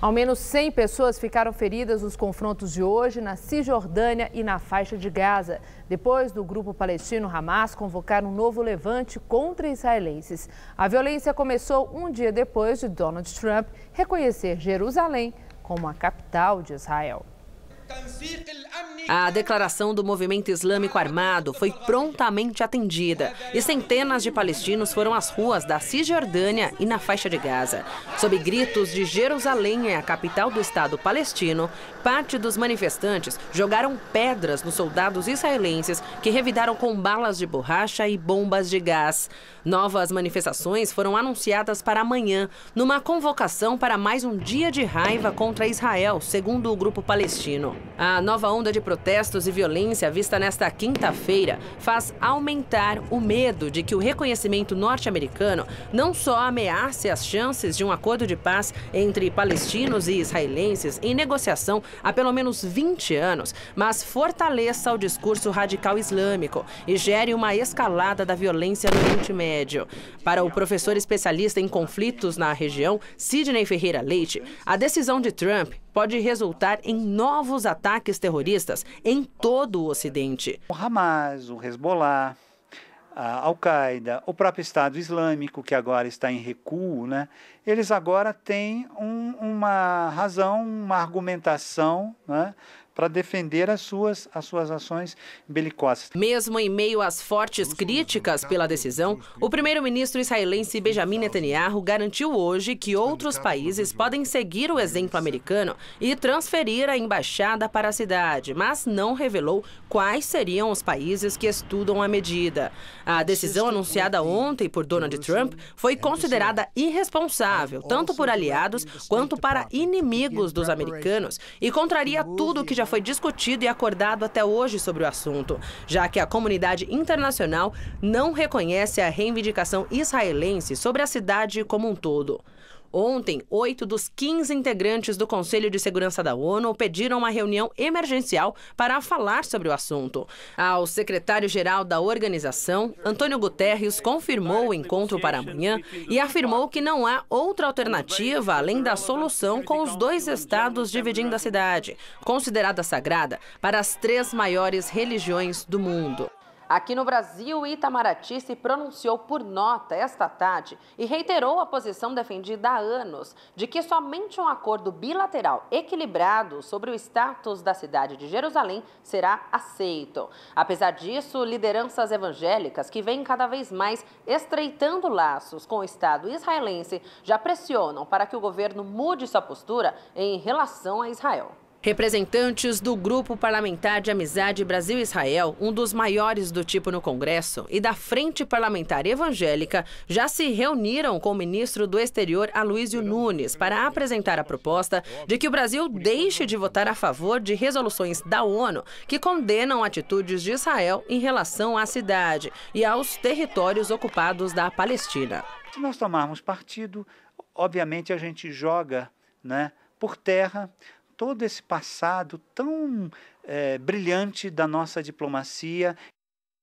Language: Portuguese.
Ao menos 100 pessoas ficaram feridas nos confrontos de hoje na Cisjordânia e na faixa de Gaza, depois do grupo palestino Hamas convocar um novo levante contra israelenses. A violência começou um dia depois de Donald Trump reconhecer Jerusalém como a capital de Israel. A declaração do movimento islâmico armado foi prontamente atendida e centenas de palestinos foram às ruas da Cisjordânia e na faixa de Gaza. Sob gritos de Jerusalém é a capital do Estado palestino, parte dos manifestantes jogaram pedras nos soldados israelenses que revidaram com balas de borracha e bombas de gás. Novas manifestações foram anunciadas para amanhã, numa convocação para mais um dia de raiva contra Israel, segundo o grupo palestino. A nova onda de protestos e violência vista nesta quinta-feira faz aumentar o medo de que o reconhecimento norte-americano não só ameace as chances de um acordo de paz entre palestinos e israelenses em negociação há pelo menos 20 anos, mas fortaleça o discurso radical islâmico e gere uma escalada da violência no Oriente Médio. Para o professor especialista em conflitos na região, Sidney Ferreira Leite, a decisão de Trump pode resultar em novos ataques terroristas em todo o Ocidente. O Hamas, o Hezbollah, a Al-Qaeda, o próprio Estado Islâmico, que agora está em recuo, né, eles agora têm um, uma razão, uma argumentação né, para defender as suas, as suas ações belicosas. Mesmo em meio às fortes críticas pela decisão, o primeiro-ministro israelense Benjamin Netanyahu garantiu hoje que outros países podem seguir o exemplo americano e transferir a embaixada para a cidade, mas não revelou quais seriam os países que estudam a medida. A decisão anunciada ontem por Donald Trump foi considerada irresponsável, tanto por aliados quanto para inimigos dos americanos, e contraria tudo o que já foi discutido e acordado até hoje sobre o assunto, já que a comunidade internacional não reconhece a reivindicação israelense sobre a cidade como um todo. Ontem, oito dos 15 integrantes do Conselho de Segurança da ONU pediram uma reunião emergencial para falar sobre o assunto. Ao secretário-geral da organização, Antônio Guterres confirmou o encontro para amanhã e afirmou que não há outra alternativa além da solução com os dois estados dividindo a cidade, considerada sagrada para as três maiores religiões do mundo. Aqui no Brasil, Itamaraty se pronunciou por nota esta tarde e reiterou a posição defendida há anos de que somente um acordo bilateral equilibrado sobre o status da cidade de Jerusalém será aceito. Apesar disso, lideranças evangélicas que vêm cada vez mais estreitando laços com o Estado israelense já pressionam para que o governo mude sua postura em relação a Israel. Representantes do Grupo Parlamentar de Amizade Brasil-Israel, um dos maiores do tipo no Congresso, e da Frente Parlamentar Evangélica já se reuniram com o ministro do Exterior, Aloysio Nunes, para apresentar a proposta de que o Brasil deixe de votar a favor de resoluções da ONU que condenam atitudes de Israel em relação à cidade e aos territórios ocupados da Palestina. Se nós tomarmos partido, obviamente a gente joga né, por terra todo esse passado tão é, brilhante da nossa diplomacia